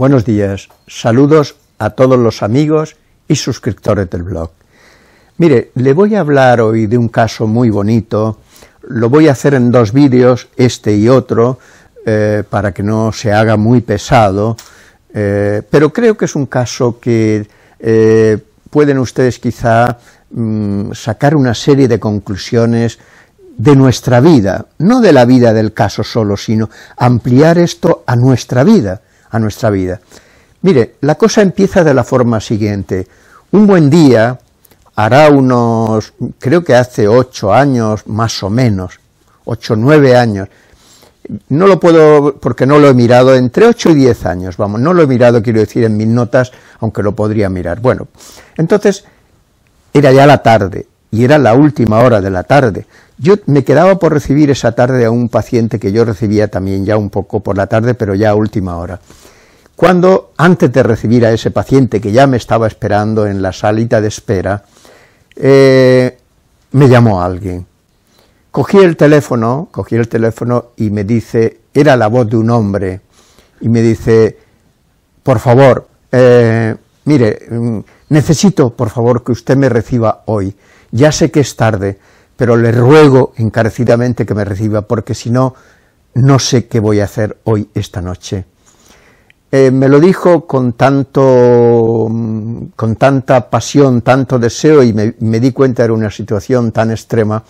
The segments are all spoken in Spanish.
Buenos días, saludos a todos los amigos y suscriptores del blog. Mire, le voy a hablar hoy de un caso muy bonito, lo voy a hacer en dos vídeos, este y otro, eh, para que no se haga muy pesado, eh, pero creo que es un caso que eh, pueden ustedes quizá mm, sacar una serie de conclusiones de nuestra vida, no de la vida del caso solo, sino ampliar esto a nuestra vida a nuestra vida. Mire, la cosa empieza de la forma siguiente. Un buen día, hará unos, creo que hace ocho años, más o menos, ocho, nueve años, no lo puedo, porque no lo he mirado, entre ocho y diez años, vamos, no lo he mirado, quiero decir, en mis notas, aunque lo podría mirar. Bueno, entonces, era ya la tarde, y era la última hora de la tarde. Yo me quedaba por recibir esa tarde a un paciente que yo recibía también ya un poco por la tarde, pero ya a última hora. Cuando, antes de recibir a ese paciente que ya me estaba esperando en la salita de espera, eh, me llamó alguien. Cogí el teléfono, cogí el teléfono y me dice, era la voz de un hombre, y me dice, por favor, eh, mire, mm, necesito, por favor, que usted me reciba hoy. Ya sé que es tarde, pero le ruego encarecidamente que me reciba, porque si no, no sé qué voy a hacer hoy esta noche. Eh, me lo dijo con tanto, mm, con tanta pasión, tanto deseo, y me, di cuenta era una situación tan extrema,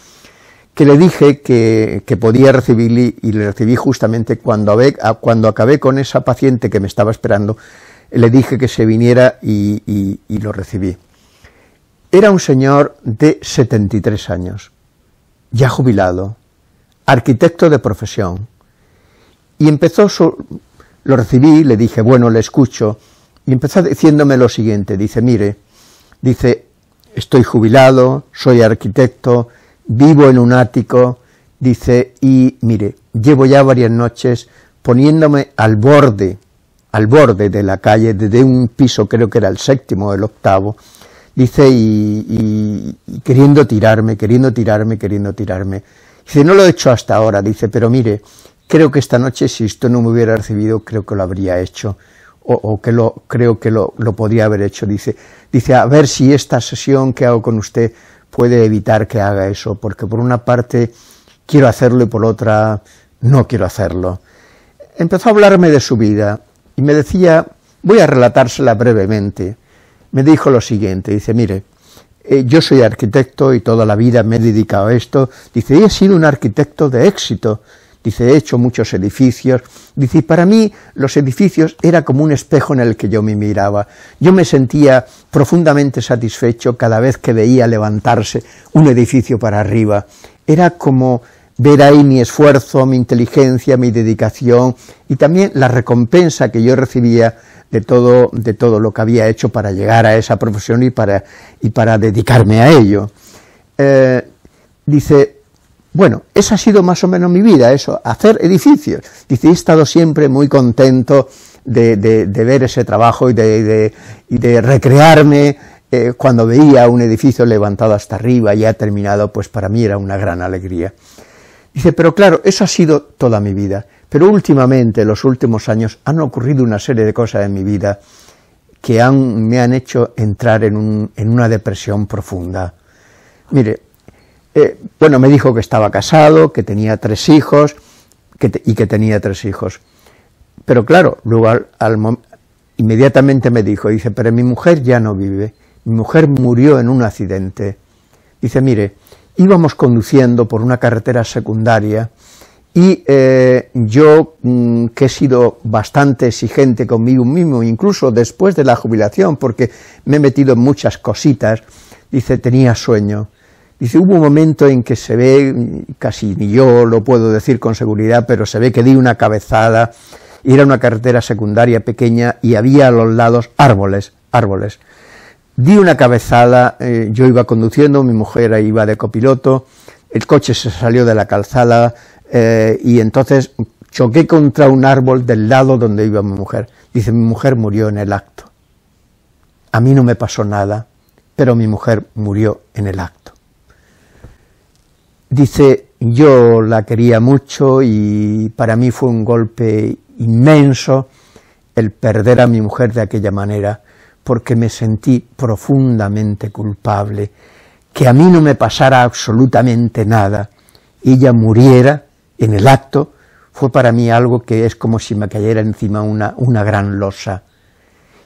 que le dije que, podía recibirle, y le recibí justamente cuando, acabé con esa paciente que me estaba esperando, le dije que se viniera y, y lo recibí. Era un señor de 73 años, ya jubilado, arquitecto de profesión, y empezó Lo recibí, le dije, bueno, le escucho, y empezó diciéndome lo siguiente, dice, mire, dice, estoy jubilado, soy arquitecto, vivo en un ático, dice, y mire, llevo ya varias noches poniéndome al borde, al borde de la calle, desde un piso, creo que era el séptimo o el octavo, dice, y, queriendo tirarme, queriendo tirarme, queriendo tirarme. Dice, no lo he hecho hasta ahora, dice, pero mire, creo que esta noche si esto no me hubiera recibido, creo que lo habría hecho, o, que lo, creo que lo, lo, podría haber hecho, dice. Dice, a ver si esta sesión que hago con usted puede evitar que haga eso, porque por una parte quiero hacerlo y por otra no quiero hacerlo. Empezó a hablarme de su vida y me decía, voy a relatársela brevemente, me dijo lo siguiente, dice, mire, eh, yo soy arquitecto y toda la vida me he dedicado a esto, dice, he sido un arquitecto de éxito, dice, he hecho muchos edificios, dice, para mí los edificios era como un espejo en el que yo me miraba, yo me sentía profundamente satisfecho cada vez que veía levantarse un edificio para arriba, era como ver ahí mi esfuerzo, mi inteligencia, mi dedicación y también la recompensa que yo recibía de todo, lo que había hecho para llegar a esa profesión y para, dedicarme a ello. Eh, dice, bueno, esa ha sido más o menos mi vida, eso, hacer edificios. Dice, he estado siempre muy contento de, ver ese trabajo y de, recrearme eh, cuando veía un edificio levantado hasta arriba y ya terminado, pues para mí era una gran alegría. Dice, pero claro, eso ha sido toda mi vida, pero últimamente, los últimos años, han ocurrido una serie de cosas en mi vida que han, me han hecho entrar en, un, en una depresión profunda. Mire, eh, bueno, me dijo que estaba casado, que tenía tres hijos, que y que tenía tres hijos. Pero claro, luego al, inmediatamente me dijo, dice, pero mi mujer ya no vive, mi mujer murió en un accidente. Dice, mire, íbamos conduciendo por una carretera secundaria y eh, yo, mm, que he sido bastante exigente conmigo mismo, incluso después de la jubilación, porque me he metido en muchas cositas, dice, tenía sueño. Dice, hubo un momento en que se ve, casi ni yo lo puedo decir con seguridad, pero se ve que di una cabezada, era una carretera secundaria pequeña y había a los lados árboles, árboles di una cabezada, eh, yo iba conduciendo, mi mujer iba de copiloto, el coche se salió de la calzada eh, y entonces choqué contra un árbol del lado donde iba mi mujer. Dice, mi mujer murió en el acto. A mí no me pasó nada, pero mi mujer murió en el acto. Dice, yo la quería mucho y para mí fue un golpe inmenso el perder a mi mujer de aquella manera porque me sentí profundamente culpable, que a mí no me pasara absolutamente nada, ella muriera en el acto, fue para mí algo que es como si me cayera encima una, una gran losa.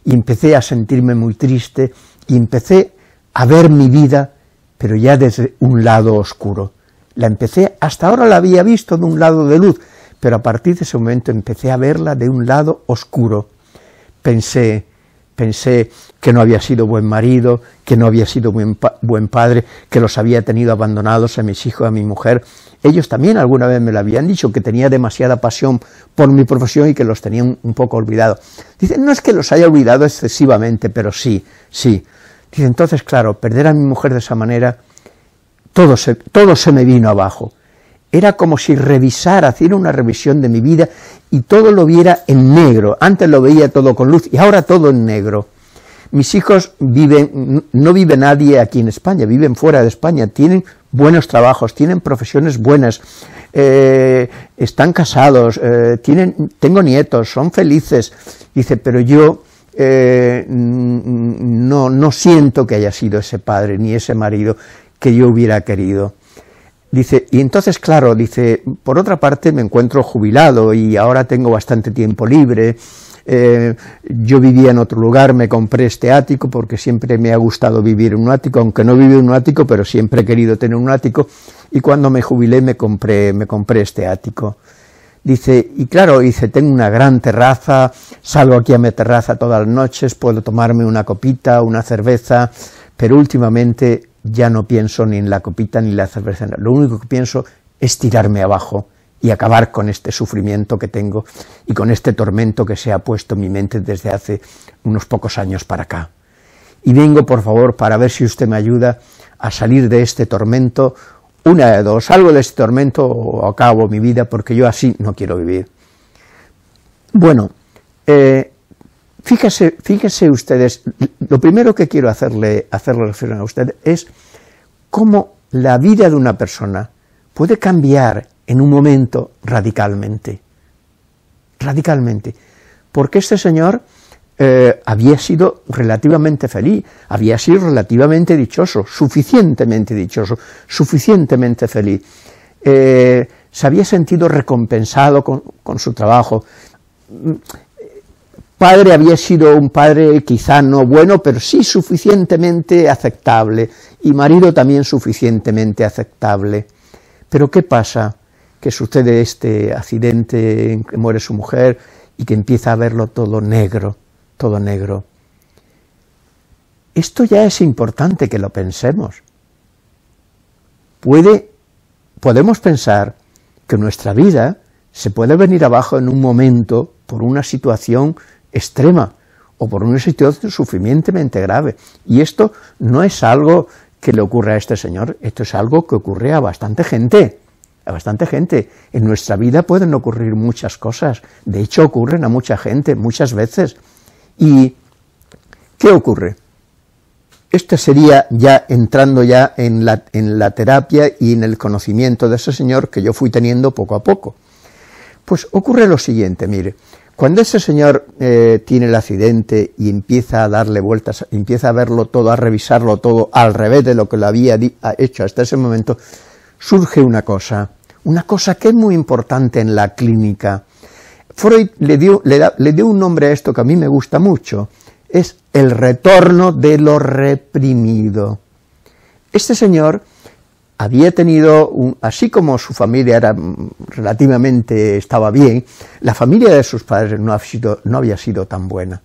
Y empecé a sentirme muy triste y empecé a ver mi vida, pero ya desde un lado oscuro. La empecé, hasta ahora la había visto de un lado de luz, pero a partir de ese momento empecé a verla de un lado oscuro. Pensé, pensé que no había sido buen marido, que no había sido buen, padre, que los había tenido abandonados a mis hijos, a mi mujer. Ellos también alguna vez me lo habían dicho, que tenía demasiada pasión por mi profesión y que los tenía un, poco olvidados. Dicen, no es que los haya olvidado excesivamente, pero sí, sí. Dice, entonces, claro, perder a mi mujer de esa manera, todo se, todo se me vino abajo. Era como si revisara, hiciera una revisión de mi vida y todo lo viera en negro. Antes lo veía todo con luz y ahora todo en negro. Mis hijos no vive nadie aquí en España, viven fuera de España, tienen buenos trabajos, tienen profesiones buenas, eh, están casados, eh, tienen, tengo nietos, son felices. Dice, pero yo eh, no siento que haya sido ese padre ni ese marido que yo hubiera querido. Dice, y entonces, claro, dice, por otra parte me encuentro jubilado y ahora tengo bastante tiempo libre, eh, yo vivía en otro lugar, me compré este ático porque siempre me ha gustado vivir en un ático, aunque no viví en un ático, pero siempre he querido tener un ático, y cuando me jubilé me compré, me compré este ático. Dice, y claro, dice, tengo una gran terraza, salgo aquí a mi terraza todas las noches, puedo tomarme una copita, una cerveza, pero últimamente ya no pienso ni en la copita ni en la cerveza, lo único que pienso es tirarme abajo y acabar con este sufrimiento que tengo y con este tormento que se ha puesto en mi mente desde hace unos pocos años para acá. Y vengo, por favor, para ver si usted me ayuda a salir de este tormento, una de dos, salgo de este tormento o acabo mi vida porque yo así no quiero vivir. Bueno, eh, Fíjese, ustedes, lo primero que quiero hacerle, hacerle referencia a usted es cómo la vida de una persona puede cambiar en un momento radicalmente. Radicalmente. Porque este señor eh, había sido relativamente feliz, había sido relativamente dichoso, suficientemente dichoso, suficientemente feliz. Eh, se había sentido recompensado con su trabajo padre había sido un padre quizá no bueno, pero sí suficientemente aceptable, y marido también suficientemente aceptable. Pero ¿qué pasa? Que sucede este accidente en que muere su mujer y que empieza a verlo todo negro, todo negro. Esto ya es importante que lo pensemos. Puede, podemos pensar que nuestra vida se puede venir abajo en un momento por una situación extrema o por una situación suficientemente grave. Y esto no es algo que le ocurre a este señor, esto es algo que ocurre a bastante gente, a bastante gente. En nuestra vida pueden ocurrir muchas cosas, de hecho ocurren a mucha gente muchas veces. ¿Y qué ocurre? esto sería ya entrando ya en la, en la terapia y en el conocimiento de ese señor que yo fui teniendo poco a poco. Pues ocurre lo siguiente, mire, cuando ese señor eh, tiene el accidente y empieza a darle vueltas, empieza a verlo todo, a revisarlo todo al revés de lo que lo había hecho hasta ese momento, surge una cosa, una cosa que es muy importante en la clínica. Freud le dio un nombre a esto que a mí me gusta mucho, es el retorno de lo reprimido. Este señor había tenido, así como su familia era mm, relativamente estaba bien, la familia de sus padres no, había sido tan buena.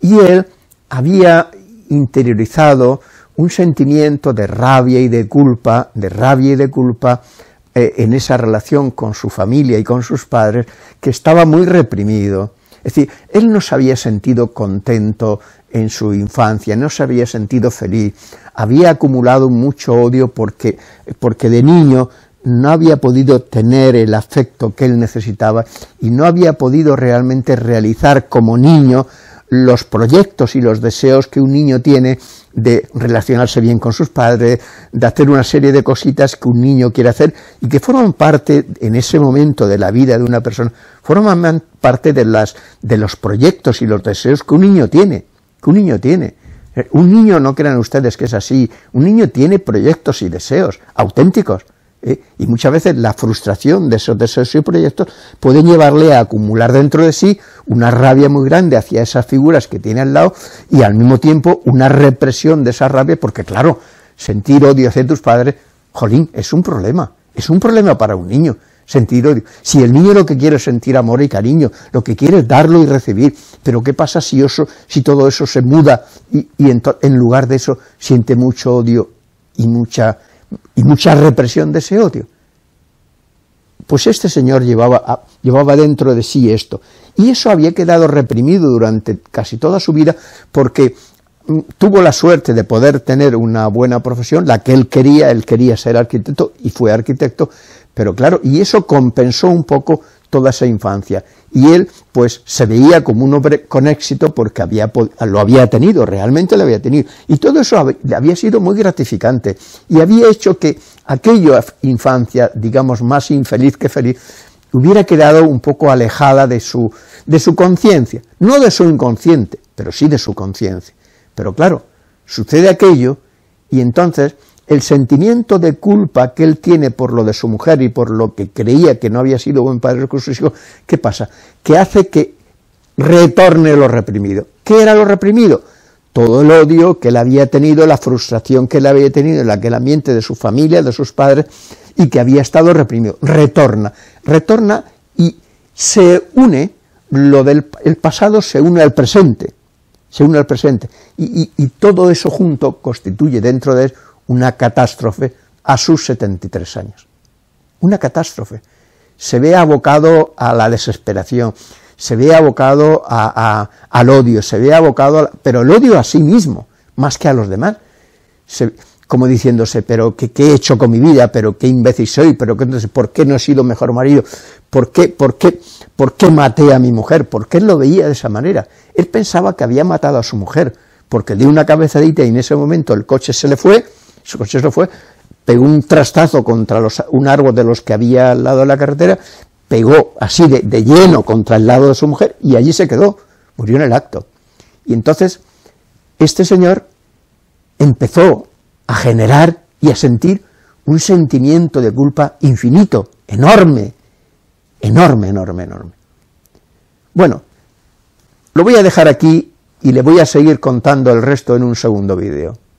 Y él había interiorizado un sentimiento de rabia y de culpa, de rabia y de culpa eh, en esa relación con su familia y con sus padres, que estaba muy reprimido es decir, él no se había sentido contento en su infancia, no se había sentido feliz, había acumulado mucho odio porque, porque de niño no había podido tener el afecto que él necesitaba y no había podido realmente realizar como niño los proyectos y los deseos que un niño tiene de relacionarse bien con sus padres, de hacer una serie de cositas que un niño quiere hacer y que forman parte en ese momento de la vida de una persona, forman parte de, las, de los proyectos y los deseos que un niño tiene, que un niño tiene. Eh, un niño, no crean ustedes que es así, un niño tiene proyectos y deseos auténticos, ¿eh? Y muchas veces la frustración de esos deseos y proyectos puede llevarle a acumular dentro de sí una rabia muy grande hacia esas figuras que tiene al lado y al mismo tiempo una represión de esa rabia, porque claro, sentir odio hacia tus padres, jolín, es un problema, es un problema para un niño sentir odio. Si el niño lo que quiere es sentir amor y cariño, lo que quiere es darlo y recibir, pero ¿qué pasa si, eso, si todo eso se muda y, en, lugar de eso siente mucho odio y mucha y mucha represión de ese odio. Pues este señor llevaba, llevaba dentro de sí esto, y eso había quedado reprimido durante casi toda su vida porque mm, tuvo la suerte de poder tener una buena profesión, la que él quería, él quería ser arquitecto y fue arquitecto, pero claro, y eso compensó un poco toda esa infancia. Y él, pues, se veía como un hombre con éxito porque había, lo había tenido, realmente lo había tenido. Y todo eso le había sido muy gratificante. Y había hecho que aquella infancia, digamos, más infeliz que feliz, hubiera quedado un poco alejada de su, de su conciencia. No de su inconsciente, pero sí de su conciencia. Pero claro, sucede aquello y entonces el sentimiento de culpa que él tiene por lo de su mujer y por lo que creía que no había sido buen padre con sus hijos, ¿qué pasa? Que hace que retorne lo reprimido. ¿Qué era lo reprimido? Todo el odio que él había tenido, la frustración que él había tenido en aquel ambiente de su familia, de sus padres, y que había estado reprimido. Retorna, retorna y se une, lo del el pasado se une al presente, se une al presente. Y, y todo eso junto constituye dentro de él una catástrofe a sus 73 años. Una catástrofe. Se ve abocado a la desesperación, se ve abocado a, al odio, se ve abocado, pero el odio a sí mismo, más que a los demás. como diciéndose, pero ¿qué, he hecho con mi vida? ¿Pero qué imbécil soy? ¿Pero qué, entonces, por qué no he sido mejor marido? ¿Por qué, por, qué, ¿Por qué maté a mi mujer? ¿Por qué lo veía de esa manera? Él pensaba que había matado a su mujer, porque dio una cabezadita y en ese momento el coche se le fue su fue, pegó un trastazo contra un árbol de los que había al lado de la carretera, pegó así de, de lleno contra el lado de su mujer y allí se quedó, murió en el acto. Y entonces este señor empezó a generar y a sentir un sentimiento de culpa infinito, enorme, enorme, enorme, enorme. Bueno, lo voy a dejar aquí y le voy a seguir contando el resto en un segundo vídeo.